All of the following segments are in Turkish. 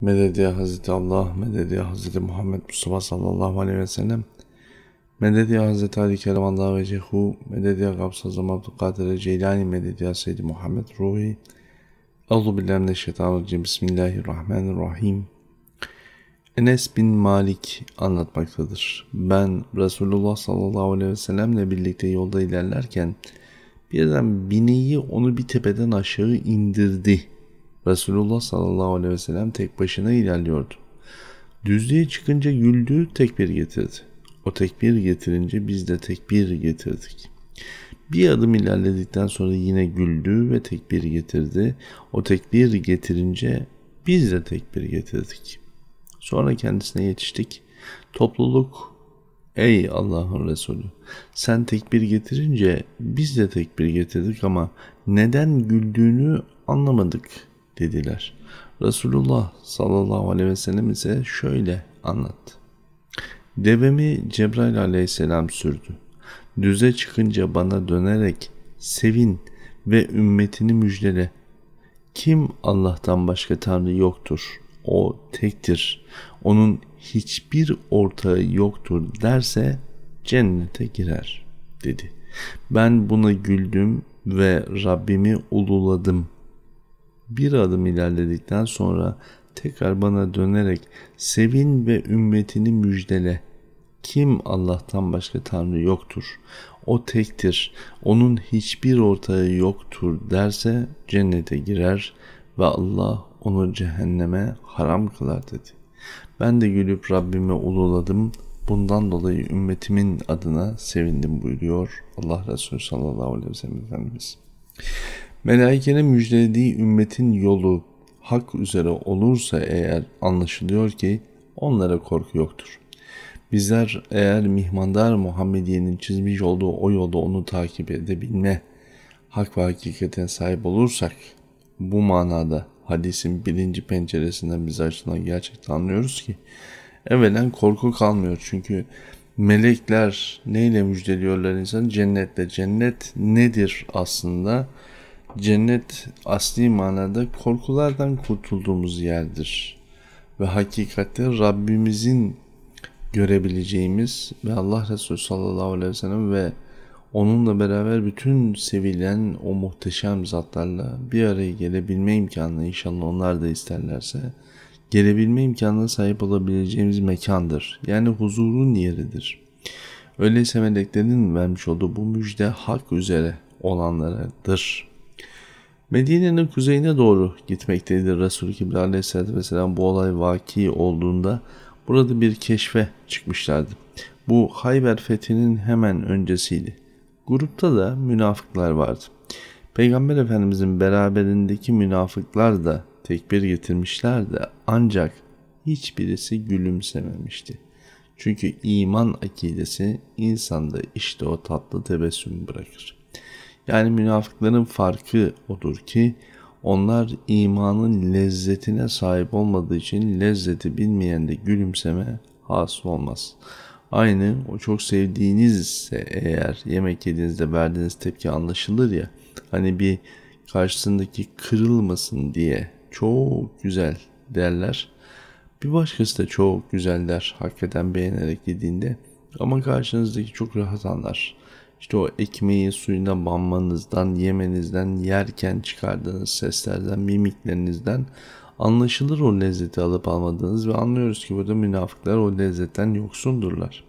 Meded ya Hazreti Allah, meded ya Hazreti Muhammed Mustafa sallallahu aleyhi ve sellem, meded ya Hazreti Ali Keremallah ve Cehu, meded ya Gabsazam Abdülkadir Ceylani, meded ya Seyyidi Muhammed Ruhi, Allahu billahi mineşşeytanirracim. Bismillahirrahmanirrahim. Enes bin Malik anlatmaktadır. Ben Resulullah sallallahu aleyhi ve sellemle birlikte yolda ilerlerken birden bineği onu bir tepeden aşağı indirdi Resulullah sallallahu aleyhi ve sellem tek başına ilerliyordu. Düzlüğe çıkınca güldüğü tekbir getirdi. O tekbir getirince biz de tekbir getirdik. Bir adım ilerledikten sonra yine güldü ve tekbir getirdi. O tekbir getirince biz de tekbir getirdik. Sonra kendisine yetiştik. Topluluk ey Allah'ın Resulü sen tekbir getirince biz de tekbir getirdik ama neden güldüğünü anlamadık.'' dediler. Resulullah sallallahu aleyhi ve sellem ise şöyle anlattı. Devemi Cebrail aleyhisselam sürdü. Düze çıkınca bana dönerek sevin ve ümmetini müjdele. Kim Allah'tan başka Tanrı yoktur. O tektir. Onun hiçbir ortağı yoktur derse cennete girer dedi. Ben buna güldüm ve Rabbimi ululadım.'' bir adım ilerledikten sonra tekrar bana dönerek sevin ve ümmetini müjdele. Kim Allah'tan başka Tanrı yoktur. O tektir. Onun hiçbir ortağı yoktur derse cennete girer ve Allah onu cehenneme haram kılar dedi. Ben de gülüp Rabbime ululadım. Bundan dolayı ümmetimin adına sevindim buyuruyor Allah Resulü sallallahu aleyhi ve sellem Efendimiz. Melaikenin müjdediği ümmetin yolu hak üzere olursa eğer anlaşılıyor ki onlara korku yoktur. Bizler eğer mihmandar Muhammediye'nin çizmiş olduğu o yolda onu takip edebilme hak ve hakikate sahip olursak bu manada hadisin birinci penceresinden biz açılan gerçekten anlıyoruz ki evvelen korku kalmıyor çünkü melekler neyle müjdeliyorlar insan cennette cennet nedir aslında Cennet asli manada korkulardan kurtulduğumuz yerdir. Ve hakikatte Rabbimizin görebileceğimiz ve Allah Resulü sallallahu aleyhi ve sellem ve onunla beraber bütün sevilen o muhteşem zatlarla bir araya gelebilme imkanı inşallah onlar da isterlerse gelebilme imkanına sahip olabileceğimiz mekandır. Yani huzurun yeridir. Öyleyse meleklerin vermiş olduğu bu müjde hak üzere olanlaradır. Medine'nin kuzeyine doğru gitmekteydi Resul-i Kibri Aleyhisselatü Vesselam bu olay vaki olduğunda burada bir keşfe çıkmışlardı. Bu Hayber fethinin hemen öncesiydi. Grupta da münafıklar vardı. Peygamber Efendimizin beraberindeki münafıklar da tekbir getirmişler de ancak hiçbirisi gülümsememişti. Çünkü iman akidesi insanda işte o tatlı tebessümü bırakır. Yani münafıkların farkı odur ki onlar imanın lezzetine sahip olmadığı için lezzeti bilmeyen de gülümseme hasıl olmaz. Aynı o çok sevdiğiniz ise eğer yemek yediğinizde verdiğiniz tepki anlaşılır ya hani bir karşısındaki kırılmasın diye çok güzel derler. Bir başkası da çok güzel der hakikaten beğenerek yediğinde ama karşınızdaki çok rahat anlar. İşte o ekmeği suyuna banmanızdan, yemenizden, yerken çıkardığınız seslerden, mimiklerinizden anlaşılır o lezzeti alıp almadığınız ve anlıyoruz ki burada münafıklar o lezzetten yoksundurlar.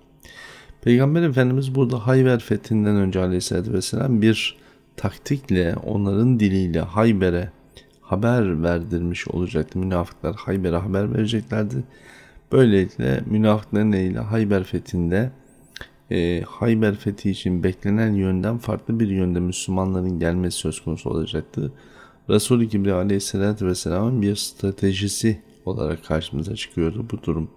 Peygamber Efendimiz burada Hayber fethinden önce aleyhissalatü vesselam bir taktikle onların diliyle Hayber'e haber verdirmiş olacaktı. Münafıklar Hayber'e haber vereceklerdi. Böylelikle münafıkların eliyle Hayber fethinde e, Hayber fethi için beklenen yönden farklı bir yönde Müslümanların gelmesi söz konusu olacaktı. Resul-i Kibriya aleyhissalatü vesselamın bir stratejisi olarak karşımıza çıkıyordu bu durum.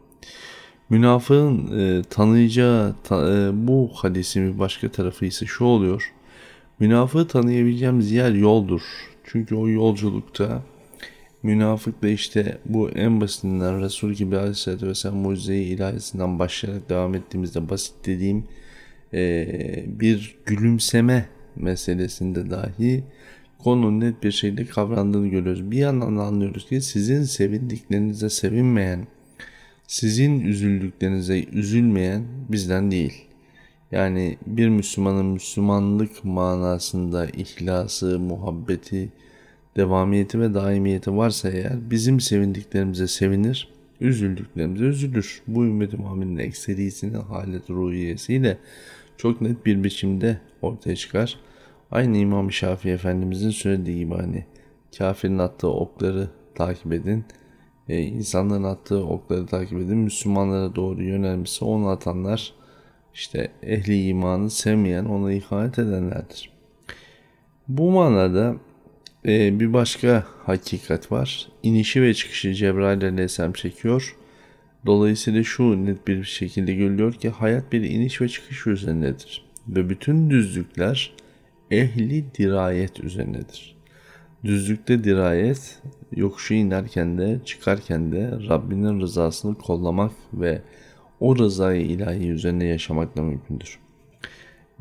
Münafığın e, tanıyacağı ta, e, bu hadisin bir başka tarafı ise şu oluyor. Münafığı tanıyabileceğimiz yer yoldur. Çünkü o yolculukta Münafık da işte bu en basitinden Resul gibi aleyhissalatü vesselam mucizeyi ilahisinden başlayarak devam ettiğimizde basit dediğim e, bir gülümseme meselesinde dahi konunun net bir şekilde kavrandığını görüyoruz. Bir yandan anlıyoruz ki sizin sevindiklerinize sevinmeyen, sizin üzüldüklerinize üzülmeyen bizden değil. Yani bir Müslümanın Müslümanlık manasında ihlası, muhabbeti, devamiyeti ve daimiyeti varsa eğer bizim sevindiklerimize sevinir, üzüldüklerimize üzülür. Bu ümmet-i Muhammed'in ekserisinin halet ruhiyesiyle çok net bir biçimde ortaya çıkar. Aynı İmam Şafii Efendimizin söylediği gibi hani kafirin attığı okları takip edin, e, insanların attığı okları takip edin, Müslümanlara doğru yönelmişse onu atanlar işte ehli imanı sevmeyen, ona ihanet edenlerdir. Bu manada ee, bir başka hakikat var. İnişi ve çıkışı Cebrail Aleyhisselam çekiyor. Dolayısıyla şu net bir şekilde görülüyor ki hayat bir iniş ve çıkış üzerinedir. Ve bütün düzlükler ehli dirayet üzerinedir. Düzlükte dirayet, yokuşu inerken de çıkarken de Rabbinin rızasını kollamak ve o rızayı ilahi üzerine yaşamakla mümkündür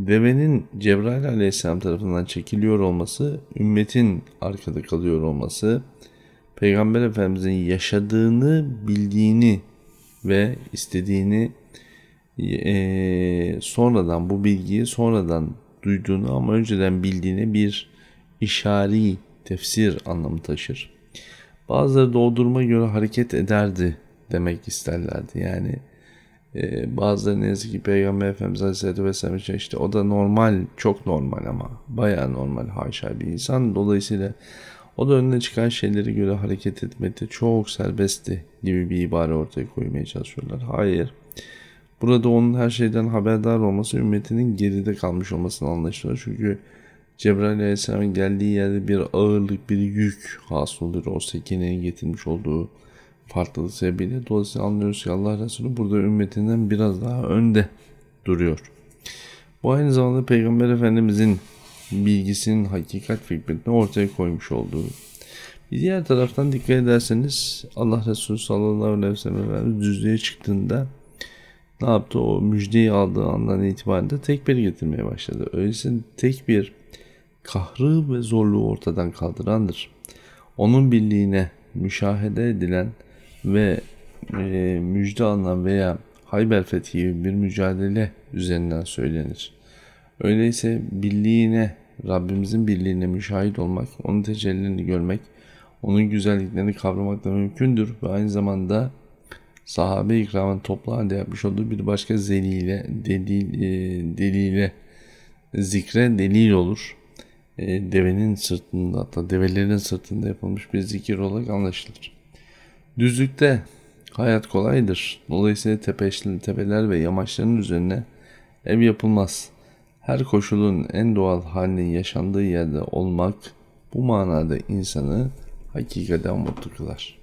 devenin Cebrail aleyhisselam tarafından çekiliyor olması, ümmetin arkada kalıyor olması, Peygamber Efendimizin yaşadığını bildiğini ve istediğini e, e sonradan bu bilgiyi sonradan duyduğunu ama önceden bildiğini bir işari tefsir anlamı taşır. Bazıları doğdurma göre hareket ederdi demek isterlerdi. Yani e, bazıları ne yazık ki Peygamber Efendimiz Aleyhisselatü Vesselam için işte o da normal, çok normal ama bayağı normal haşa bir insan. Dolayısıyla o da önüne çıkan şeyleri göre hareket etmekte çok serbestti gibi bir ibare ortaya koymaya çalışıyorlar. Hayır. Burada onun her şeyden haberdar olması ümmetinin geride kalmış olmasını anlaşılıyor. Çünkü Cebrail Aleyhisselam'ın geldiği yerde bir ağırlık, bir yük hasıl oluyor. O sekineye getirmiş olduğu farklılığı sebebiyle dolayısıyla anlıyoruz ki Allah Resulü burada ümmetinden biraz daha önde duruyor. Bu aynı zamanda Peygamber Efendimizin bilgisinin hakikat fikrini ortaya koymuş olduğu. Bir diğer taraftan dikkat ederseniz Allah Resulü sallallahu aleyhi ve sellem Efendimiz düzlüğe çıktığında ne yaptı? O müjdeyi aldığı andan itibaren de tekbir getirmeye başladı. Öyleyse tek bir kahrı ve zorluğu ortadan kaldırandır. Onun birliğine müşahede edilen ve e, müjde alınan veya Hayber fethi gibi bir mücadele üzerinden söylenir. Öyleyse birliğine, Rabbimizin birliğine müşahit olmak, onun tecellilerini görmek, onun güzelliklerini kavramak da mümkündür ve aynı zamanda sahabe ikramın toplu halde yapmış olduğu bir başka zeliyle delil, e, delile, zikre delil olur. E, devenin sırtında hatta develerin sırtında yapılmış bir zikir olarak anlaşılır. Düzlükte hayat kolaydır. Dolayısıyla tepeşli, tepeler ve yamaçların üzerine ev yapılmaz. Her koşulun en doğal halinin yaşandığı yerde olmak bu manada insanı hakikaten mutlu kılar.''